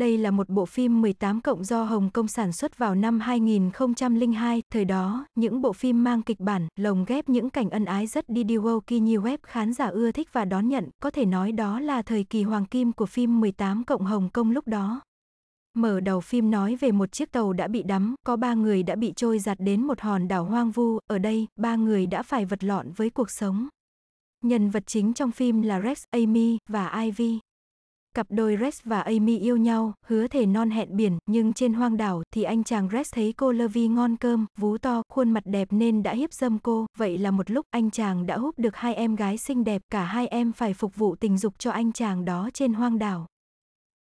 Đây là một bộ phim 18 cộng do Hồng Kông sản xuất vào năm 2002, thời đó, những bộ phim mang kịch bản, lồng ghép những cảnh ân ái rất đi đi woke nhiều web khán giả ưa thích và đón nhận, có thể nói đó là thời kỳ hoàng kim của phim 18 cộng Hồng Kông lúc đó. Mở đầu phim nói về một chiếc tàu đã bị đắm, có ba người đã bị trôi giặt đến một hòn đảo hoang vu, ở đây, ba người đã phải vật lộn với cuộc sống. Nhân vật chính trong phim là Rex, Amy và Ivy. Cặp đôi Rex và Amy yêu nhau, hứa thể non hẹn biển, nhưng trên hoang đảo thì anh chàng Rex thấy cô Levi ngon cơm, vú to, khuôn mặt đẹp nên đã hiếp dâm cô. Vậy là một lúc anh chàng đã húp được hai em gái xinh đẹp, cả hai em phải phục vụ tình dục cho anh chàng đó trên hoang đảo.